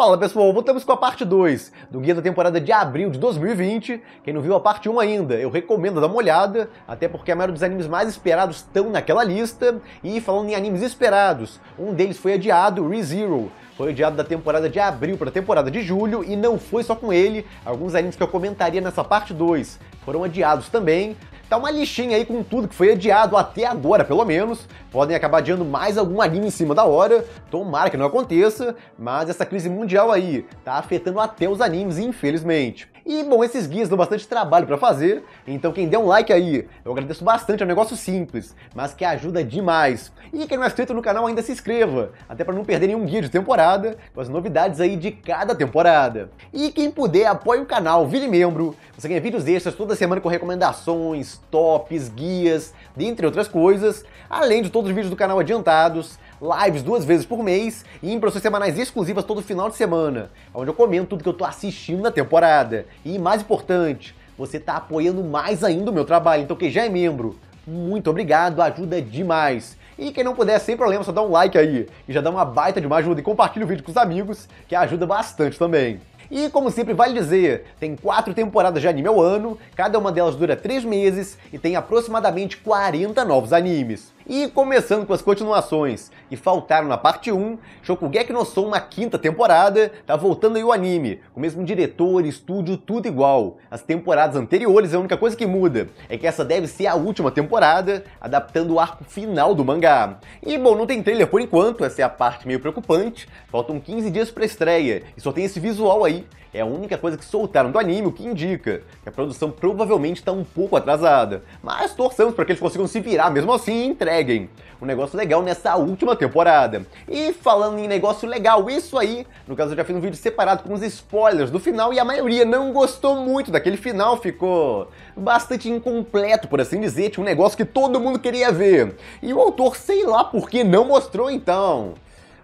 Fala pessoal, voltamos com a parte 2 do guia da temporada de abril de 2020. Quem não viu a parte 1 ainda, eu recomendo dar uma olhada, até porque a maioria dos animes mais esperados estão naquela lista. E falando em animes esperados, um deles foi adiado, ReZero. Foi adiado da temporada de abril para a temporada de julho e não foi só com ele. Alguns animes que eu comentaria nessa parte 2 foram adiados também. Tá uma lixinha aí com tudo que foi adiado até agora, pelo menos. Podem acabar adiando mais algum anime em cima da hora, tomara que não aconteça, mas essa crise mundial aí tá afetando até os animes, infelizmente. E, bom, esses guias dão bastante trabalho para fazer, então quem der um like aí, eu agradeço bastante, é um negócio simples, mas que ajuda demais. E quem não é inscrito no canal ainda se inscreva, até para não perder nenhum guia de temporada, com as novidades aí de cada temporada. E quem puder, apoie o canal, vire membro, você ganha vídeos extras toda semana com recomendações, tops, guias, dentre outras coisas, além de todos os vídeos do canal adiantados, lives duas vezes por mês e impressões semanais exclusivas todo final de semana, onde eu comento tudo que eu tô assistindo na temporada. E mais importante, você está apoiando mais ainda o meu trabalho. Então, quem já é membro, muito obrigado, ajuda demais. E quem não puder, sem problema, só dá um like aí. E já dá uma baita de uma ajuda. E compartilha o vídeo com os amigos, que ajuda bastante também. E como sempre vale dizer, tem quatro temporadas de anime ao ano, cada uma delas dura três meses e tem aproximadamente 40 novos animes. E começando com as continuações, que faltaram na parte 1, Shokugeki no Soma quinta temporada, tá voltando aí o anime, com o mesmo diretor, estúdio, tudo igual. As temporadas anteriores, é a única coisa que muda é que essa deve ser a última temporada, adaptando o arco final do mangá. E bom, não tem trailer por enquanto, essa é a parte meio preocupante, faltam 15 dias pra estreia, e só tem esse visual aí, é a única coisa que soltaram do anime, o que indica que a produção provavelmente tá um pouco atrasada. Mas torçamos para que eles consigam se virar mesmo assim e entregue conseguem. Um negócio legal nessa última temporada. E falando em negócio legal, isso aí, no caso eu já fiz um vídeo separado com os spoilers do final e a maioria não gostou muito daquele final, ficou bastante incompleto, por assim dizer, tinha um negócio que todo mundo queria ver. E o autor, sei lá por que, não mostrou então.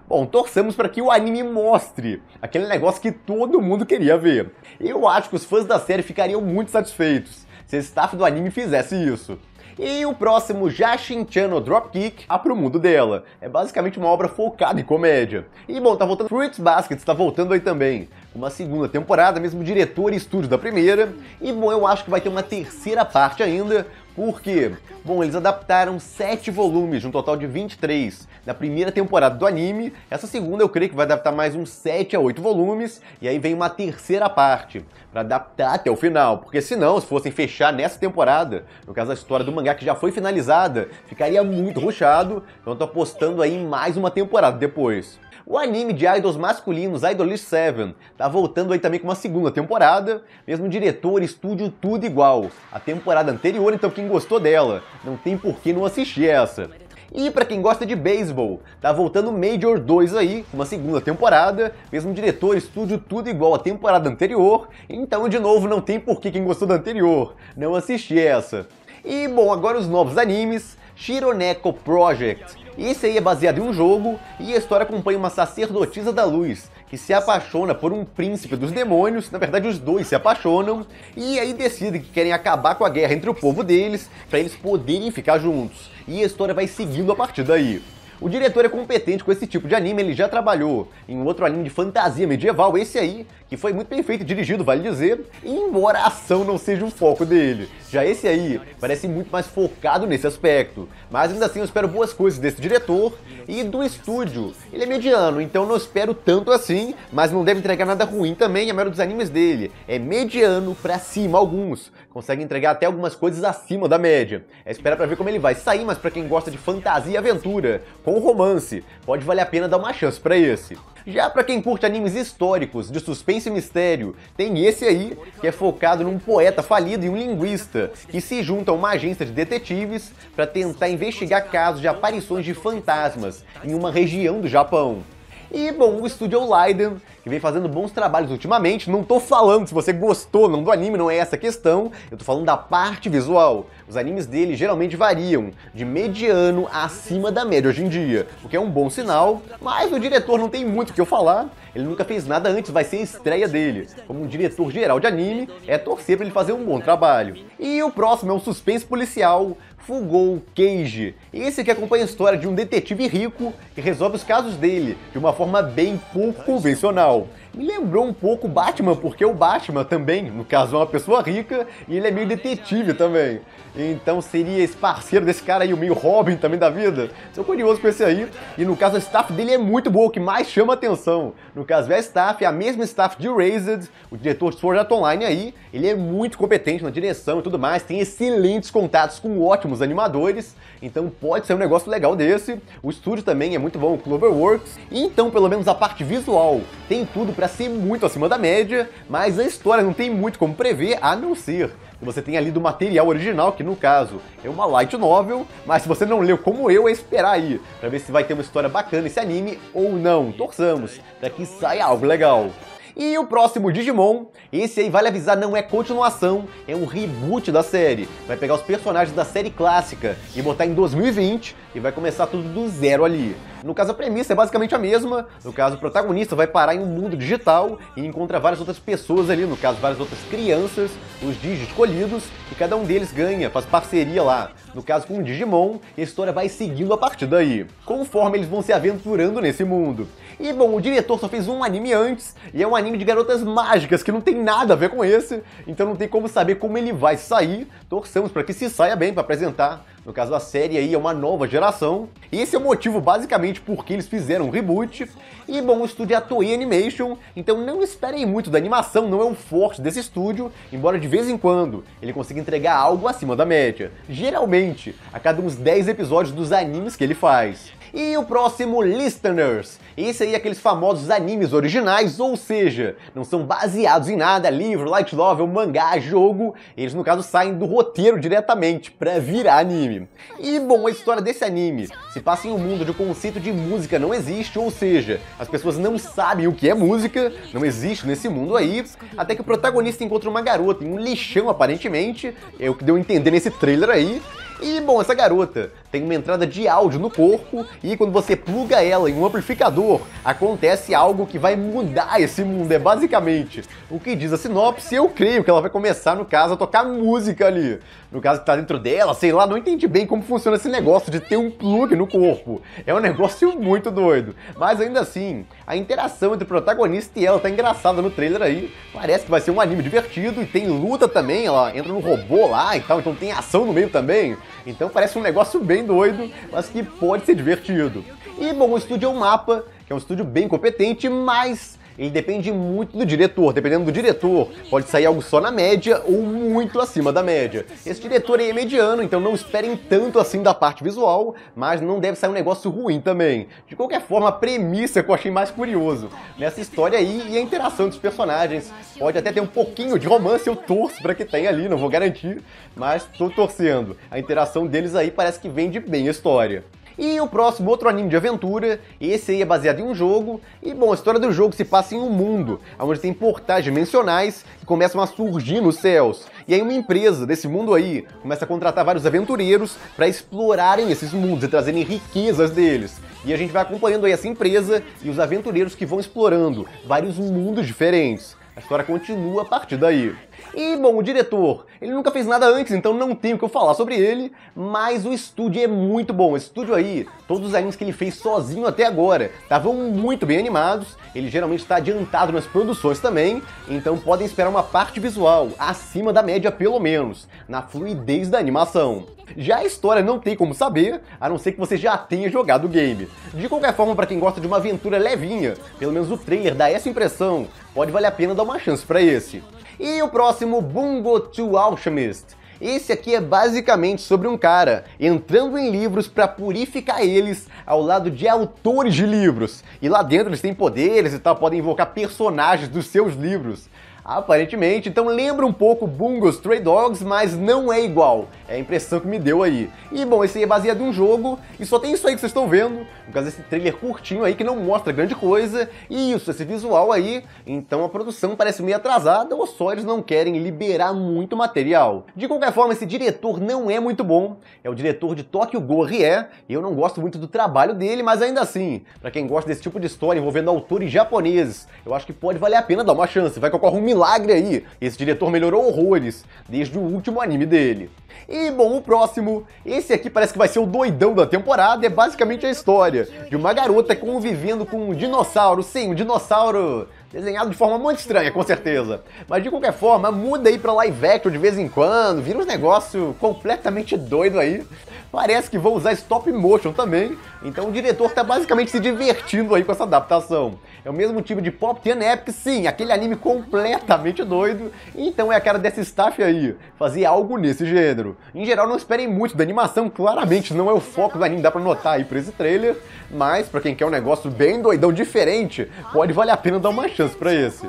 Bom, torcemos para que o anime mostre aquele negócio que todo mundo queria ver. Eu acho que os fãs da série ficariam muito satisfeitos se o staff do anime fizesse isso. E o próximo Jashin Chano Dropkick, A Pro Mundo Dela. É basicamente uma obra focada em comédia. E bom, tá voltando Fruits Basket, tá voltando aí também. Uma segunda temporada, mesmo diretor e estúdio da primeira. E bom, eu acho que vai ter uma terceira parte ainda, por quê? Bom, eles adaptaram 7 volumes, de um total de 23, da primeira temporada do anime. Essa segunda eu creio que vai adaptar mais uns 7 a 8 volumes, e aí vem uma terceira parte, para adaptar até o final, porque senão, se fossem fechar nessa temporada, no caso da história do mangá que já foi finalizada, ficaria muito ruchado, então eu tô apostando aí mais uma temporada depois. O anime de idols masculinos, Idolish 7, tá voltando aí também com uma segunda temporada, mesmo diretor, estúdio, tudo igual. A temporada anterior, então, quem gostou dela, não tem por que não assistir essa. E para quem gosta de beisebol, tá voltando Major 2 aí, uma segunda temporada, mesmo diretor, estúdio, tudo igual à temporada anterior, então de novo não tem por que quem gostou da anterior não assistir essa. E bom, agora os novos animes, Shironeko Project, esse aí é baseado em um jogo e a história acompanha uma sacerdotisa da luz que se apaixona por um príncipe dos demônios, na verdade os dois se apaixonam, e aí decidem que querem acabar com a guerra entre o povo deles para eles poderem ficar juntos. E a história vai seguindo a partir daí. O diretor é competente com esse tipo de anime, ele já trabalhou em um outro anime de fantasia medieval, esse aí, que foi muito bem feito e dirigido, vale dizer, embora a ação não seja o foco dele. Já esse aí parece muito mais focado nesse aspecto, mas ainda assim eu espero boas coisas desse diretor e do estúdio. Ele é mediano, então não espero tanto assim, mas não deve entregar nada ruim também, a é maioria dos animes dele é mediano pra cima alguns, consegue entregar até algumas coisas acima da média. É esperar pra ver como ele vai sair, mas pra quem gosta de fantasia e aventura, com romance, pode valer a pena dar uma chance pra esse. Já para quem curte animes históricos, de suspense e mistério, tem esse aí, que é focado num poeta falido e um linguista, que se juntam a uma agência de detetives para tentar investigar casos de aparições de fantasmas em uma região do Japão. E, bom, o estúdio Leiden, que vem fazendo bons trabalhos ultimamente, não tô falando se você gostou não do anime, não é essa a questão, eu tô falando da parte visual. Os animes dele geralmente variam de mediano a acima da média hoje em dia, o que é um bom sinal, mas o diretor não tem muito o que eu falar, ele nunca fez nada antes, vai ser a estreia dele. Como um diretor geral de anime, é torcer para ele fazer um bom trabalho. E o próximo é um suspense policial Fugou Cage. Esse que acompanha a história de um detetive rico que resolve os casos dele de uma forma bem pouco convencional. Me lembrou um pouco Batman, porque o Batman também, no caso, é uma pessoa rica e ele é meio detetive também. Então seria esse parceiro desse cara aí, o meio Robin também da vida. Sou curioso com esse aí. E no caso, a staff dele é muito boa, o que mais chama atenção. No caso, é a staff, é a mesma staff de Razed, o diretor de Sword Art Online aí. Ele é muito competente na direção e tudo mais, tem excelentes contatos com ótimos animadores. Então pode ser um negócio legal desse. O estúdio também é muito bom, o Cloverworks. Então, pelo menos a parte visual tem tudo para ser muito acima da média, mas a história não tem muito como prever, a não ser que você tenha lido o material original, que no caso é uma light novel, mas se você não leu como eu, é esperar aí, para ver se vai ter uma história bacana esse anime ou não. Torçamos, para que saia algo legal. E o próximo Digimon, esse aí vale avisar, não é continuação, é um reboot da série. Vai pegar os personagens da série clássica e botar em 2020 e vai começar tudo do zero ali. No caso, a premissa é basicamente a mesma. No caso, o protagonista vai parar em um mundo digital e encontra várias outras pessoas ali, no caso, várias outras crianças, os Digis escolhidos, e cada um deles ganha, faz parceria lá. No caso, com o Digimon, e a história vai seguindo a partir daí, conforme eles vão se aventurando nesse mundo. E bom, o diretor só fez um anime antes, e é um anime de garotas mágicas que não tem nada a ver com esse, então não tem como saber como ele vai sair. Torçamos para que se saia bem para apresentar no caso da série aí é uma nova geração. E esse é o motivo basicamente porque eles fizeram um reboot. E bom, o estúdio é a Toei Animation, então não esperem muito da animação, não é um forte desse estúdio, embora de vez em quando ele consiga entregar algo acima da média. Geralmente, a cada uns 10 episódios dos animes que ele faz. E o próximo, Listeners. Esse aí é aqueles famosos animes originais, ou seja, não são baseados em nada, livro, light novel, mangá, jogo. Eles, no caso, saem do roteiro diretamente para virar anime anime. E, bom, a história desse anime se passa em um mundo onde o conceito de música não existe, ou seja, as pessoas não sabem o que é música, não existe nesse mundo aí, até que o protagonista encontra uma garota em um lixão, aparentemente, é o que deu a entender nesse trailer aí, e, bom, essa garota tem uma entrada de áudio no corpo e quando você pluga ela em um amplificador, acontece algo que vai mudar esse mundo, é basicamente o que diz a sinopse, eu creio que ela vai começar, no caso, a tocar música ali. No caso que tá dentro dela, sei lá, não entendi bem como funciona esse negócio de ter um plug no corpo. É um negócio muito doido. Mas ainda assim, a interação entre o protagonista e ela tá engraçada no trailer aí. Parece que vai ser um anime divertido e tem luta também, ela entra no robô lá e tal, então tem ação no meio também. Então parece um negócio bem doido, mas que pode ser divertido. E bom, o estúdio é um mapa, que é um estúdio bem competente, mas ele depende muito do diretor. Dependendo do diretor, pode sair algo só na média ou muito acima da média. Esse diretor aí é mediano, então não esperem tanto assim da parte visual, mas não deve sair um negócio ruim também. De qualquer forma, a premissa que eu achei mais curioso nessa história aí e a interação dos personagens. Pode até ter um pouquinho de romance, eu torço para que tenha ali, não vou garantir, mas tô torcendo. A interação deles aí parece que vende bem a história. E o próximo, outro anime de aventura, esse aí é baseado em um jogo, e bom, a história do jogo se passa em um mundo, onde tem portais dimensionais que começam a surgir nos céus. E aí uma empresa desse mundo aí começa a contratar vários aventureiros para explorarem esses mundos e trazerem riquezas deles. E a gente vai acompanhando aí essa empresa e os aventureiros que vão explorando vários mundos diferentes. A história continua a partir daí. E, bom, o diretor, ele nunca fez nada antes, então não tem o que eu falar sobre ele, mas o estúdio é muito bom. Esse estúdio aí, todos os animes que ele fez sozinho até agora, estavam muito bem animados, ele geralmente está adiantado nas produções também, então podem esperar uma parte visual acima da média pelo menos, na fluidez da animação. Já a história não tem como saber, a não ser que você já tenha jogado o game. De qualquer forma, para quem gosta de uma aventura levinha, pelo menos o trailer dá essa impressão, pode valer a pena dar uma chance para esse. E o próximo, Bungo to Alchemist. Esse aqui é basicamente sobre um cara entrando em livros para purificar eles ao lado de autores de livros. E lá dentro eles têm poderes e tal, podem invocar personagens dos seus livros aparentemente. Então lembra um pouco Bungo Stray Dogs, mas não é igual. É a impressão que me deu aí. E bom, esse aí é baseado em um jogo, e só tem isso aí que vocês estão vendo, por causa desse trailer curtinho aí que não mostra grande coisa, e isso, esse visual aí, então a produção parece meio atrasada, ou só eles não querem liberar muito material. De qualquer forma, esse diretor não é muito bom, é o diretor de Tokyo Gore, é, e eu não gosto muito do trabalho dele, mas ainda assim, para quem gosta desse tipo de história envolvendo autores japoneses, eu acho que pode valer a pena dar uma chance, vai que eu um milagre aí. Esse diretor melhorou horrores desde o último anime dele. E bom, o próximo, esse aqui parece que vai ser o doidão da temporada, é basicamente a história de uma garota convivendo com um dinossauro, sim, um dinossauro Desenhado de forma muito estranha, com certeza. Mas de qualquer forma, muda aí pra live action de vez em quando, vira uns negócio completamente doido aí. Parece que vão usar stop motion também, então o diretor tá basicamente se divertindo aí com essa adaptação. É o mesmo tipo de Pop Ten Epic, sim, aquele anime completamente doido, então é a cara dessa staff aí, fazer algo nesse gênero. Em geral, não esperem muito da animação, claramente não é o foco do anime, dá pra notar aí pra esse trailer, mas pra quem quer um negócio bem doidão, diferente, pode valer a pena dar uma chance esse.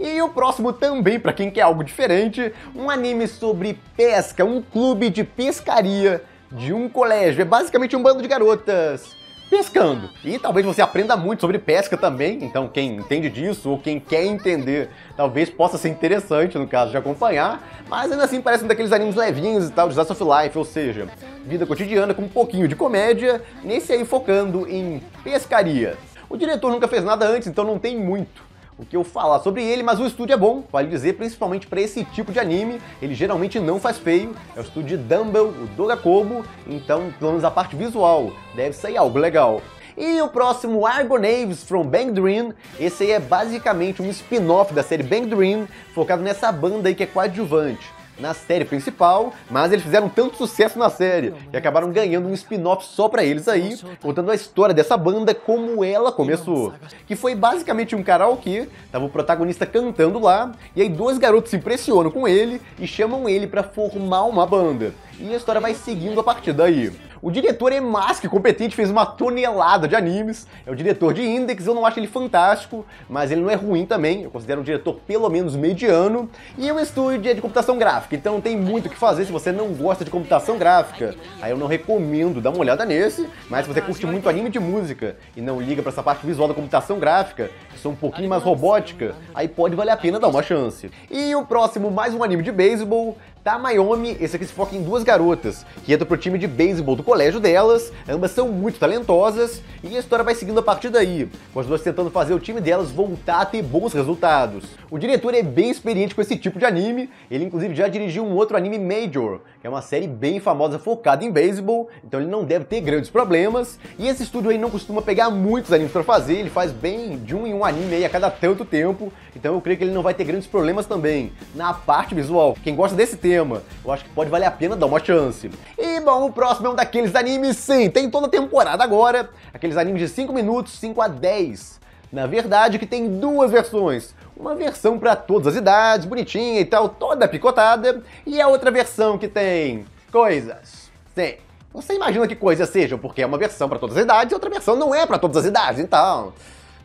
E o próximo também, para quem quer algo diferente, um anime sobre pesca, um clube de pescaria de um colégio. É basicamente um bando de garotas pescando. E talvez você aprenda muito sobre pesca também, então quem entende disso ou quem quer entender, talvez possa ser interessante no caso de acompanhar, mas ainda assim parece um daqueles animes levinhos e tal, de Disaster of Life, ou seja, vida cotidiana com um pouquinho de comédia, nesse aí focando em pescaria. O diretor nunca fez nada antes, então não tem muito o que eu falar sobre ele, mas o estúdio é bom, vale dizer, principalmente para esse tipo de anime, ele geralmente não faz feio, é o estúdio de Dumble, o Doga Kobo, então pelo menos a parte visual deve sair algo legal. E o próximo, Argonaves from Bang Dream, esse aí é basicamente um spin-off da série Bang Dream, focado nessa banda aí que é coadjuvante na série principal, mas eles fizeram tanto sucesso na série e acabaram ganhando um spin-off só para eles aí, contando a história dessa banda como ela começou, que foi basicamente um karaokê, tava o protagonista cantando lá, e aí dois garotos se impressionam com ele e chamam ele para formar uma banda. E a história vai seguindo a partir daí. O diretor é mais que competente, fez uma tonelada de animes. É o diretor de Index, eu não acho ele fantástico, mas ele não é ruim também. Eu considero um diretor pelo menos mediano. E o estúdio é de computação gráfica, então tem muito o que fazer se você não gosta de computação gráfica. Aí eu não recomendo dar uma olhada nesse, mas se você curte muito anime de música e não liga para essa parte visual da computação gráfica, que são um pouquinho mais robótica, aí pode valer a pena dar uma chance. E o próximo, mais um anime de beisebol, da Miami, esse aqui se foca em duas garotas que entram pro time de beisebol do colégio delas, ambas são muito talentosas e a história vai seguindo a partir daí, com as duas tentando fazer o time delas voltar a ter bons resultados. O diretor é bem experiente com esse tipo de anime, ele inclusive já dirigiu um outro anime major, é uma série bem famosa focada em beisebol, então ele não deve ter grandes problemas. E esse estúdio aí não costuma pegar muitos animes para fazer, ele faz bem de um em um anime aí a cada tanto tempo, então eu creio que ele não vai ter grandes problemas também na parte visual. Quem gosta desse tema, eu acho que pode valer a pena dar uma chance. E bom, o próximo é um daqueles animes, sim, tem toda a temporada agora, aqueles animes de 5 minutos, 5 a 10. Na verdade, que tem duas versões uma versão para todas as idades, bonitinha e tal, toda picotada, e a outra versão que tem coisas. Sim. Você imagina que coisas sejam, porque é uma versão para todas as idades e outra versão não é para todas as idades, então.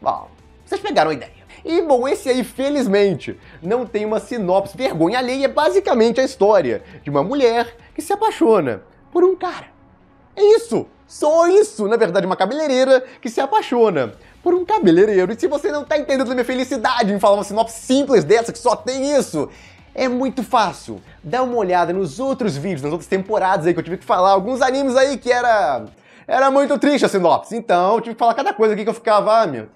Bom, vocês pegaram a ideia. E bom, esse aí, felizmente, não tem uma sinopse vergonha alheia, é basicamente a história de uma mulher que se apaixona por um cara. É isso! Só isso, na verdade, uma cabeleireira que se apaixona por um cabeleireiro. E se você não tá entendendo a minha felicidade em falar uma sinopse simples dessa, que só tem isso, é muito fácil. Dá uma olhada nos outros vídeos, nas outras temporadas aí que eu tive que falar, alguns animes aí que era. Era muito triste a sinopse. Então, eu tive que falar cada coisa aqui que eu ficava, ah, meu.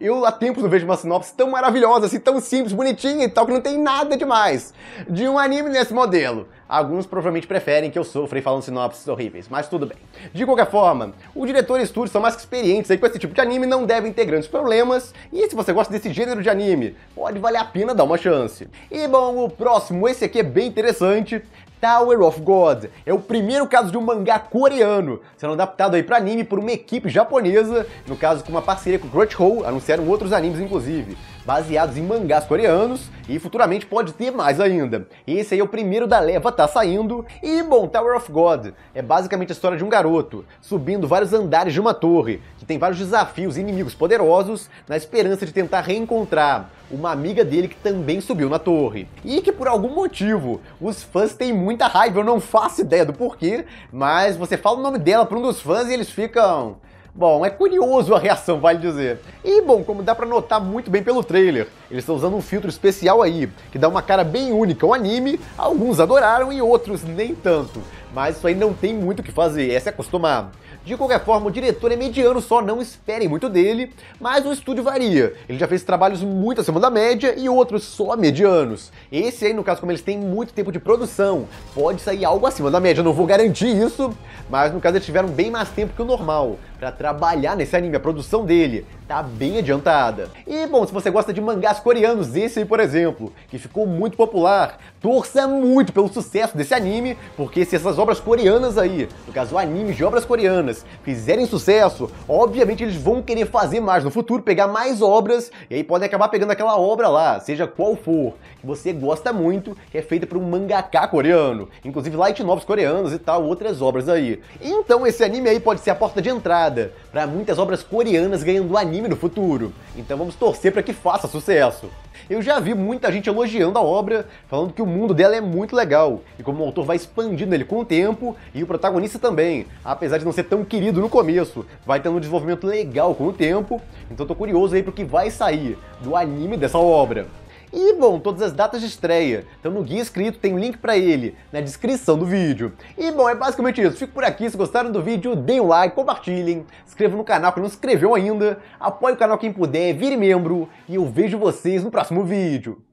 Eu há tempos não vejo uma sinopse tão maravilhosa, assim, tão simples, bonitinha e tal, que não tem nada demais de um anime nesse modelo. Alguns provavelmente preferem que eu sofra e falam sinopses horríveis, mas tudo bem. De qualquer forma, o diretor e estúdio são mais experientes aí com esse tipo de anime não devem ter grandes problemas, e se você gosta desse gênero de anime, pode valer a pena dar uma chance. E bom, o próximo, esse aqui é bem interessante, Tower of God. É o primeiro caso de um mangá coreano, sendo adaptado aí para anime por uma equipe japonesa, no caso com uma parceria com Crunchyroll, anunciaram outros animes inclusive baseados em mangás coreanos e futuramente pode ter mais ainda. Esse aí é o primeiro da leva, tá saindo. E bom, Tower of God é basicamente a história de um garoto subindo vários andares de uma torre, que tem vários desafios e inimigos poderosos, na esperança de tentar reencontrar uma amiga dele que também subiu na torre. E que por algum motivo os fãs têm muita raiva, eu não faço ideia do porquê, mas você fala o nome dela para um dos fãs e eles ficam Bom, é curioso a reação, vale dizer. E bom, como dá para notar muito bem pelo trailer, eles estão usando um filtro especial aí, que dá uma cara bem única ao anime, alguns adoraram e outros nem tanto. Mas isso aí não tem muito o que fazer, é se acostumar. De qualquer forma, o diretor é mediano, só não esperem muito dele, mas o estúdio varia. Ele já fez trabalhos muito acima da média e outros só medianos. Esse aí, no caso, como eles têm muito tempo de produção, pode sair algo acima da média, não vou garantir isso, mas no caso eles tiveram bem mais tempo que o normal para trabalhar nesse anime, a produção dele, tá bem adiantada. E bom, se você gosta de mangás coreanos, esse aí, por exemplo, que ficou muito popular, torça muito pelo sucesso desse anime, porque se essas obras coreanas aí, no caso animes de obras coreanas, fizerem sucesso, obviamente eles vão querer fazer mais no futuro, pegar mais obras, e aí podem acabar pegando aquela obra lá, seja qual for, que você gosta muito, que é feita por um mangaka coreano, inclusive light novels coreanos e tal, outras obras aí. Então esse anime aí pode ser a porta de entrada para muitas obras coreanas ganhando anime anime no futuro, então vamos torcer para que faça sucesso. Eu já vi muita gente elogiando a obra, falando que o mundo dela é muito legal e como o autor vai expandindo ele com o tempo e o protagonista também, apesar de não ser tão querido no começo, vai tendo um desenvolvimento legal com o tempo, então tô curioso aí pro que vai sair do anime dessa obra. E bom, todas as datas de estreia. Então no guia escrito tem um link para ele na descrição do vídeo. E bom, é basicamente isso. Fico por aqui. Se gostaram do vídeo, deem um like, compartilhem, inscrevam no canal que não se inscreveu ainda, apoie o canal quem puder, vire membro e eu vejo vocês no próximo vídeo.